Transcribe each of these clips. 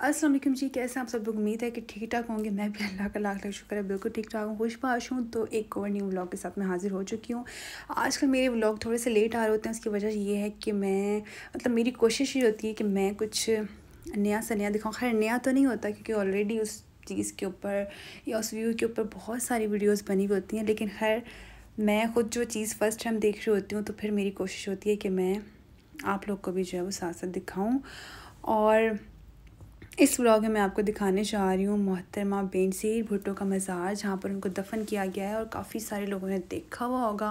असलम जी कैसे आप सब लोग उम्मीद है कि ठीक ठाक होंगे मैं भी अल्लाह का लाख लाख शुक्र है बिल्कुल ठीक ठाक हूँ खुश बाश हूँ तो एक और न्यू व्लॉग के साथ मैं हाज़िर हो चुकी हूँ आजकल मेरे व्लॉग थोड़े से लेट आ रहे होते हैं उसकी वजह ये है कि मैं मतलब मेरी कोशिश ये होती है कि मैं कुछ नया सा नया दिखाऊँ खैर नया तो नहीं होता क्योंकि ऑलरेडी उस चीज़ के ऊपर या उस व्यू के ऊपर बहुत सारी वीडियोज़ बनी हुई होती हैं लेकिन खैर मैं ख़ुद जो चीज़ फ़र्स्ट टाइम देख रही होती हूँ तो फिर मेरी कोशिश होती है कि मैं आप लोग को भी जो है वो साथ साथ दिखाऊँ और इस व्लॉग में मैं आपको दिखाने जा रही हूँ मोहतरमा बेनसीर भुट्टो का मज़ार जहाँ पर उनको दफन किया गया है और काफ़ी सारे लोगों ने देखा हुआ होगा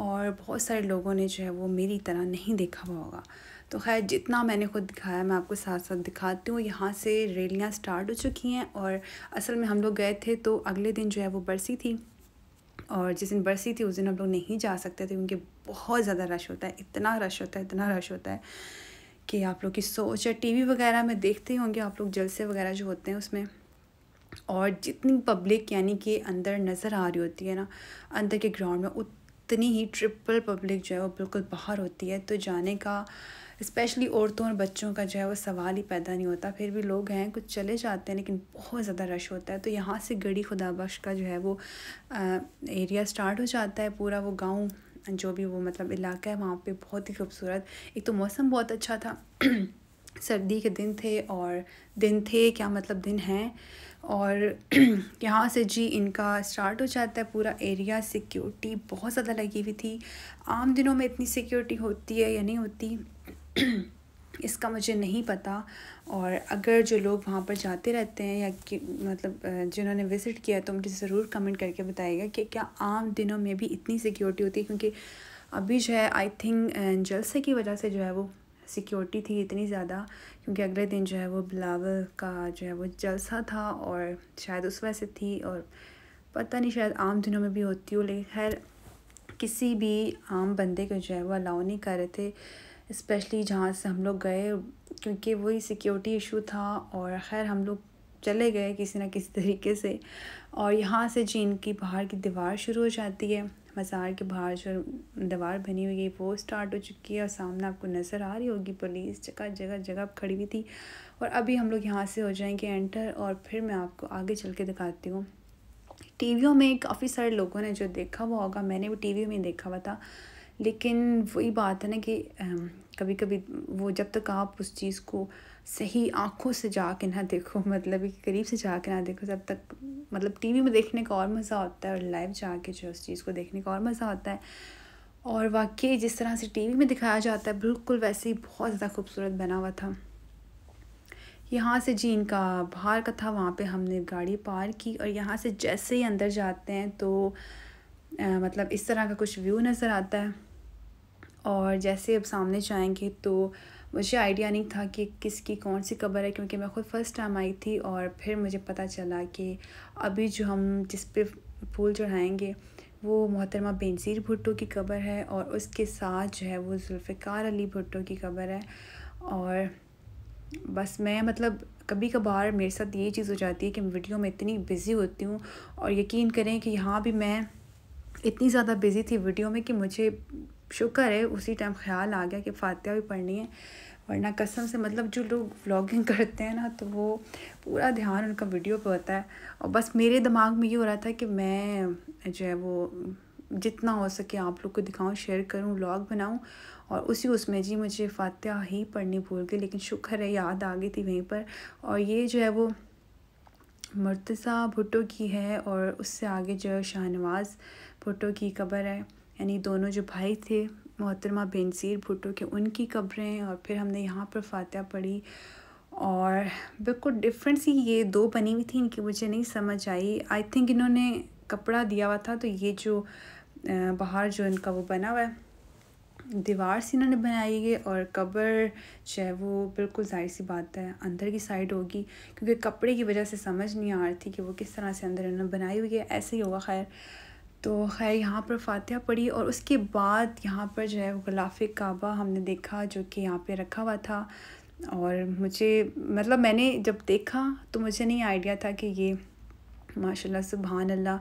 और बहुत सारे लोगों ने जो है वो मेरी तरह नहीं देखा हुआ होगा तो खैर जितना मैंने खुद दिखाया मैं आपको साथ साथ दिखाती हूँ यहाँ से रैलियाँ स्टार्ट हो चुकी हैं और असल में हम लोग गए थे तो अगले दिन जो है वो बरसी थी और जिस दिन बरसी थी उस दिन हम लोग नहीं जा सकते थे क्योंकि बहुत ज़्यादा रश होता है इतना रश होता है इतना रश होता है कि आप लोग की सोच या टीवी वगैरह में देखते ही होंगे आप लोग जलसे वगैरह जो होते हैं उसमें और जितनी पब्लिक यानी कि अंदर नज़र आ रही होती है ना अंदर के ग्राउंड में उतनी ही ट्रिपल पब्लिक जो है वो बिल्कुल बाहर होती है तो जाने का स्पेशली औरतों और बच्चों का जो है वो सवाल ही पैदा नहीं होता फिर भी लोग हैं कुछ चले जाते हैं लेकिन बहुत ज़्यादा रश होता है तो यहाँ से गड़ी खुदाबख्श का जो है वो आ, एरिया स्टार्ट हो जाता है पूरा वो गाँव जो भी वो मतलब इलाका है वहाँ पे बहुत ही खूबसूरत एक तो मौसम बहुत अच्छा था सर्दी के दिन थे और दिन थे क्या मतलब दिन हैं और यहाँ से जी इनका स्टार्ट हो जाता है पूरा एरिया सिक्योरिटी बहुत ज़्यादा लगी हुई थी आम दिनों में इतनी सिक्योरिटी होती है या नहीं होती इसका मुझे नहीं पता और अगर जो लोग वहाँ पर जाते रहते हैं या कि मतलब जिन्होंने विज़िट किया तो मुझे ज़रूर कमेंट करके बताइएगा कि क्या आम दिनों में भी इतनी सिक्योरिटी होती है क्योंकि अभी जो है आई थिंक जलसे की वजह से जो है वो सिक्योरिटी थी इतनी ज़्यादा क्योंकि अगले दिन जो है वो बिलावल का जो है वो जलसा था और शायद उस वजह से थी और पता नहीं शायद आम दिनों में भी होती हो लेकिन खैर किसी भी आम बंदे को जो है वो अलाउ नहीं कर रहे थे स्पेशली जहाँ से हम लोग गए क्योंकि वही सिक्योरिटी इशू था और खैर हम लोग चले गए किसी ना किसी तरीके से और यहाँ से चीन की बाहर की दीवार शुरू हो जाती है मज़ार के बाहर जो दीवार बनी हुई है वो स्टार्ट हो चुकी है और सामने आपको नज़र आ रही होगी पुलिस जगह जगह जगह खड़ी हुई थी और अभी हम लोग यहाँ से हो जाएंगे एंटर और फिर मैं आपको आगे चल के दिखाती हूँ टीवियों में काफ़ी सारे लोगों ने जो देखा हुआ होगा मैंने भी टीवी में देखा हुआ था लेकिन वही बात है ना कि कभी कभी वो जब तक आप उस चीज़ को सही आँखों से जा के ना देखो मतलब एक करीब से जा के ना देखो जब तक मतलब टीवी में देखने का और मज़ा होता है और लाइव जा के जो उस चीज़ को देखने का और मज़ा होता है और वाकई जिस तरह से टीवी में दिखाया जाता है बिल्कुल वैसे ही बहुत ज़्यादा खूबसूरत बना हुआ था यहाँ से जी इनका बाहर का था वहाँ पे हमने गाड़ी पार की और यहाँ से जैसे ही अंदर जाते हैं तो आ, मतलब इस तरह का कुछ व्यू नज़र आता है और जैसे अब सामने जाएंगे तो मुझे आइडिया नहीं था कि किसकी कौन सी कबर है क्योंकि मैं खुद फर्स्ट टाइम आई थी और फिर मुझे पता चला कि अभी जो हम जिस पे फूल चढ़ाएंगे वो मोहतरमा बेनज़ीर भुट्टो की कबर है और उसके साथ जो है वो जुल्फ़िकार अली भुट्टो की कबर है और बस मैं मतलब कभी कभार मेरे साथ ये चीज़ हो जाती है कि मैं वीडियो में इतनी बिज़ी होती हूँ और यकीन करें कि यहाँ भी मैं इतनी ज़्यादा बिज़ी थी वीडियो में कि मुझे शुक्र है उसी टाइम ख्याल आ गया कि फातिहा भी पढ़नी है वरना कसम से मतलब जो लोग व्लॉगिंग करते हैं ना तो वो पूरा ध्यान उनका वीडियो पे होता है और बस मेरे दिमाग में ये हो रहा था कि मैं जो है वो जितना हो सके आप लोग को दिखाऊं शेयर करूं व्लॉग बनाऊं और उसी उसमें जी मुझे फातिहा ही पढ़नी भूल गई लेकिन शुक्र है याद आ गई थी वहीं पर और ये जो है वो मुर्तज़ा भुट्टो की है और उससे आगे जो है शाहनवाज़ भुट्टो की कबर है यानी दोनों जो भाई थे मोहतरमा बेनसीर भुट्टो के उनकी कब्रें और फिर हमने यहाँ पर फातह पढ़ी और बिल्कुल डिफरेंट सी ये दो बनी हुई थी इनकी मुझे नहीं समझ आई आई थिंक इन्होंने कपड़ा दिया हुआ था तो ये जो बाहर जो इनका वो बना हुआ है दीवार से इन्होंने बनाई है और कबर जो है वो बिल्कुल जाहिर सी बात है अंदर की साइड होगी क्योंकि कपड़े की वजह से समझ नहीं आ रही थी कि वो किस तरह से अंदर इन्होंने बनाई हुई है ऐसे ही होगा खैर तो खैर यहाँ पर फातिहा पढ़ी और उसके बाद यहाँ पर जो है वो गलाफ काबा हमने देखा जो कि यहाँ पे रखा हुआ था और मुझे मतलब मैंने जब देखा तो मुझे नहीं आइडिया था कि ये माशाल्लाह सुबहान अल्लाह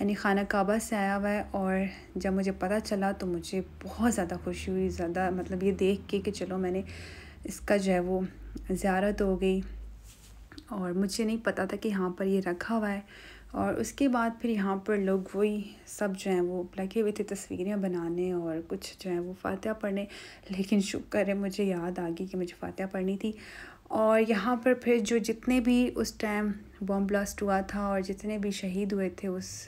यानी खाना काबा से आया हुआ है और जब मुझे पता चला तो मुझे बहुत ज़्यादा खुशी हुई ज़्यादा मतलब ये देख के कि चलो मैंने इसका जो है वो ज़्यारत हो गई और मुझे नहीं पता था कि यहाँ पर ये रखा हुआ है और उसके बाद फिर यहाँ पर लोग वही सब जो हैं वो लगे हुए थे तस्वीरें बनाने और कुछ जो है वो फातह पढ़ने लेकिन शुक्र है मुझे याद आ गई कि मुझे फातह पढ़नी थी और यहाँ पर फिर जो जितने भी उस टाइम बॉम्ब ब्लास्ट हुआ था और जितने भी शहीद हुए थे उस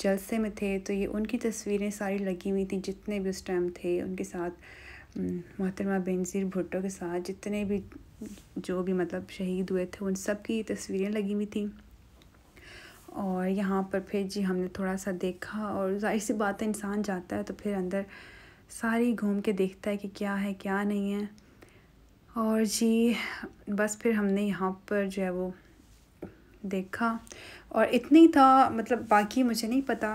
जलसे में थे तो ये उनकी तस्वीरें सारी लगी हुई थी जितने भी उस टाइम थे उनके साथ मोहतरमा बेनज़ीर भुट्टो के साथ जितने भी जो भी मतलब शहीद हुए थे उन सब की तस्वीरें लगी हुई थी और यहाँ पर फिर जी हमने थोड़ा सा देखा और जाहिर सी बात है इंसान जाता है तो फिर अंदर सारी घूम के देखता है कि क्या है क्या नहीं है और जी बस फिर हमने यहाँ पर जो है वो देखा और इतना ही था मतलब बाकी मुझे नहीं पता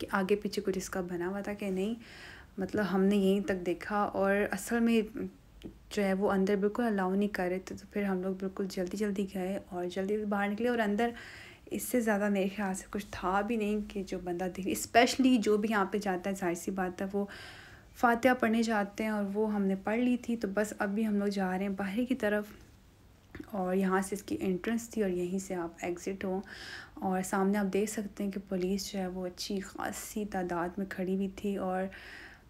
कि आगे पीछे कुछ इसका बना हुआ था कि नहीं मतलब हमने यहीं तक देखा और असल में जो है वो अंदर बिल्कुल अलाउ नहीं कर रहे थे तो फिर हम लोग बिल्कुल जल्दी जल्दी गए और जल्दी बाहर निकले और अंदर इससे ज़्यादा मेरे ख्याल से कुछ था भी नहीं कि जो बंदा देख स्पेशली जो भी यहाँ पे जाता है जाहिर सी बात है वो फातिहा पढ़ने जाते हैं और वो हमने पढ़ ली थी तो बस अभी हम लोग जा रहे हैं बाहर की तरफ और यहाँ से इसकी एंट्रेंस थी और यहीं से आप एग्ज़िट हो और सामने आप देख सकते हैं कि पुलिस जो है वो अच्छी खासी तादाद में खड़ी हुई थी और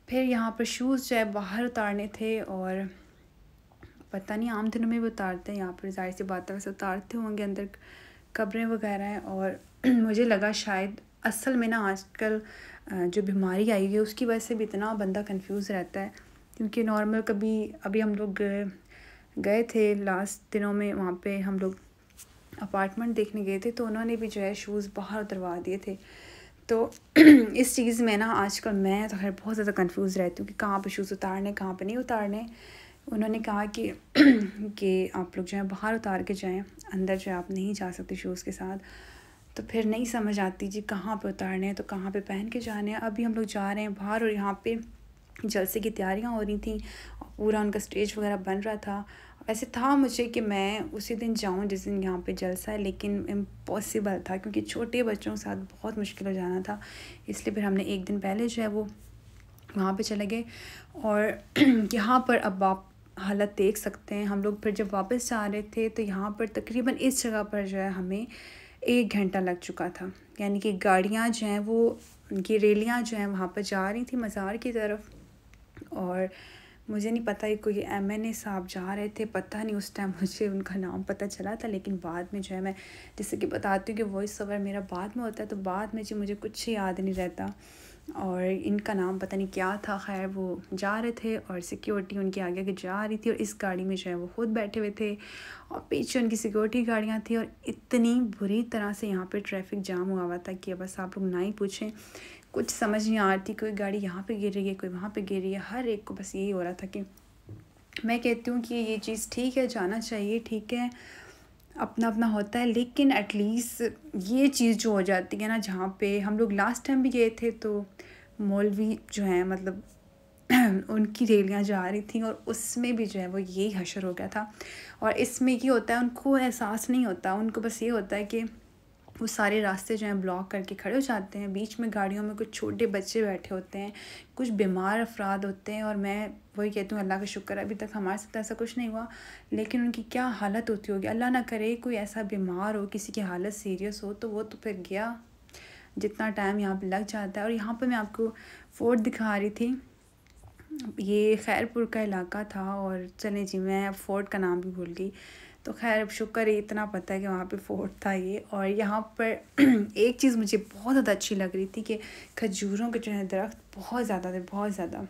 फिर यहाँ पर शूज़ जो है बाहर उतारने थे और पता नहीं आम दिनों में भी उतारते हैं यहाँ पर जाहिर सी बात है वैसे उतारते होंगे अंदर कब्रें वगैरह हैं और मुझे लगा शायद असल में ना आजकल जो बीमारी आई है उसकी वजह से भी इतना बंदा कंफ्यूज रहता है क्योंकि नॉर्मल कभी अभी हम लोग गए थे लास्ट दिनों में वहाँ पे हम लोग अपार्टमेंट देखने गए थे तो उन्होंने भी जो है शूज़ बाहर उतरवा दिए थे तो इस चीज़ में ना आजकल मैं तो खैर बहुत ज़्यादा कंफ्यूज रहती हूँ कि कहाँ पे शूज़ उतारने कहाँ पे नहीं उतारने उन्होंने कहा कि कि आप लोग जो है बाहर उतार के जाएं अंदर जो है आप नहीं जा सकते शूज़ के साथ तो फिर नहीं समझ आती जी कहाँ पे उतारने हैं तो कहाँ पे पहन के जाने हैं अभी हम लोग जा रहे हैं बाहर और यहाँ पे जलसे की तैयारियाँ हो रही थी पूरा उनका स्टेज वगैरह बन रहा था ऐसे था मुझे कि मैं उसी दिन जाऊँ जिस दिन यहाँ पे जलसा है लेकिन इम्पॉसिबल था क्योंकि छोटे बच्चों के साथ बहुत मुश्किल हो जाना था इसलिए फिर हमने एक दिन पहले जो है वो वहाँ पे चले गए और यहाँ पर अब आप हालत देख सकते हैं हम लोग फिर जब वापस जा रहे थे तो यहाँ पर तकरीबन इस जगह पर जो है हमें एक घंटा लग चुका था यानी कि गाड़ियाँ जो हैं वो उनकी रेलियाँ जो हैं वहाँ पर जा रही थी मज़ार की तरफ और मुझे नहीं पता ये कोई एम एन ए साहब जा रहे थे पता नहीं उस टाइम मुझे उनका नाम पता चला था लेकिन बाद में जो है मैं जैसे कि बताती हूँ कि वॉइस ओवर मेरा बाद में होता है तो बाद में जो मुझे कुछ याद नहीं रहता और इनका नाम पता नहीं क्या था खैर वो जा रहे थे और सिक्योरिटी उनके आगे आगे जा रही थी और इस गाड़ी में जो है वो खुद बैठे हुए थे और पीछे उनकी सिक्योरिटी गाड़ियाँ थी और इतनी बुरी तरह से यहाँ पर ट्रैफिक जाम हुआ हुआ था कि बस आप लोग ना ही पूछें कुछ समझ नहीं आ रही थी कोई गाड़ी यहाँ पर गिर रही है कोई वहाँ पर गिर रही है हर एक को बस यही हो रहा था कि मैं कहती हूँ कि ये चीज़ ठीक है जाना चाहिए ठीक है अपना अपना होता है लेकिन एटलीस्ट ये चीज़ जो हो जाती है ना जहाँ पे हम लोग लास्ट टाइम भी गए थे तो मौलवी जो है मतलब उनकी रैलियाँ जा रही थी और उसमें भी जो है वो यही हशर हो गया था और इसमें ये होता है उनको एहसास नहीं होता उनको बस ये होता है कि वो सारे रास्ते जो हैं ब्लॉक करके खड़े हो जाते हैं बीच में गाड़ियों में कुछ छोटे बच्चे बैठे होते हैं कुछ बीमार अफराद होते हैं और मैं वही कहती हूँ अल्लाह का शुक्र अभी तक हमारे साथ ऐसा कुछ नहीं हुआ लेकिन उनकी क्या हालत होती होगी अल्लाह ना करे कोई ऐसा बीमार हो किसी की हालत सीरियस हो तो वो तो फिर गया जितना टाइम यहाँ पर लग जाता है और यहाँ पर मैं आपको फोर्ट दिखा रही थी ये खैरपुर का इलाका था और चले जी मैं फोर्ट का नाम भी भूल गई तो खैर अब शुक्र है इतना पता है कि वहाँ पे फोर्ट था ये और यहाँ पर एक चीज़ मुझे बहुत ज़्यादा अच्छी लग रही थी कि खजूरों के जो है दरख्त बहुत ज़्यादा थे बहुत ज़्यादा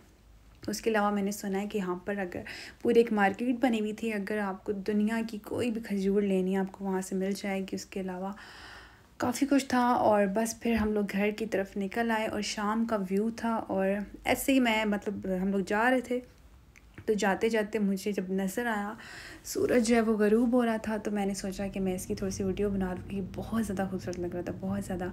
उसके अलावा मैंने सुना है कि यहाँ पर अगर पूरी एक मार्केट बनी हुई थी अगर आपको दुनिया की कोई भी खजूर लेनी है आपको वहाँ से मिल जाएगी उसके अलावा काफ़ी कुछ था और बस फिर हम लोग घर की तरफ निकल आए और शाम का व्यू था और ऐसे ही मैं मतलब हम लोग जा रहे थे तो जाते जाते मुझे जब नज़र आया सूरज जो है वो गरूब हो रहा था तो मैंने सोचा कि मैं इसकी थोड़ी सी वीडियो बना लूँ क्योंकि बहुत ज़्यादा खूबसूरत लग रहा था बहुत ज़्यादा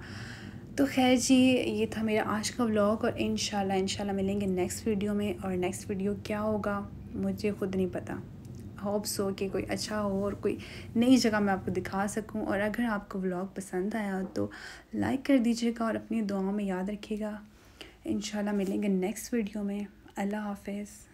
तो खैर जी ये था मेरा आज का व्लॉग और इन शाला मिलेंगे नेक्स्ट वीडियो में और नेक्स्ट वीडियो क्या होगा मुझे खुद नहीं पता होप्स हो कि कोई अच्छा हो और कोई नई जगह मैं आपको दिखा सकूं और अगर आपको व्लॉग पसंद आया तो लाइक कर दीजिएगा और अपनी दुआओं में याद रखिएगा इन मिलेंगे नेक्स्ट वीडियो में अल्लाह हाफिज़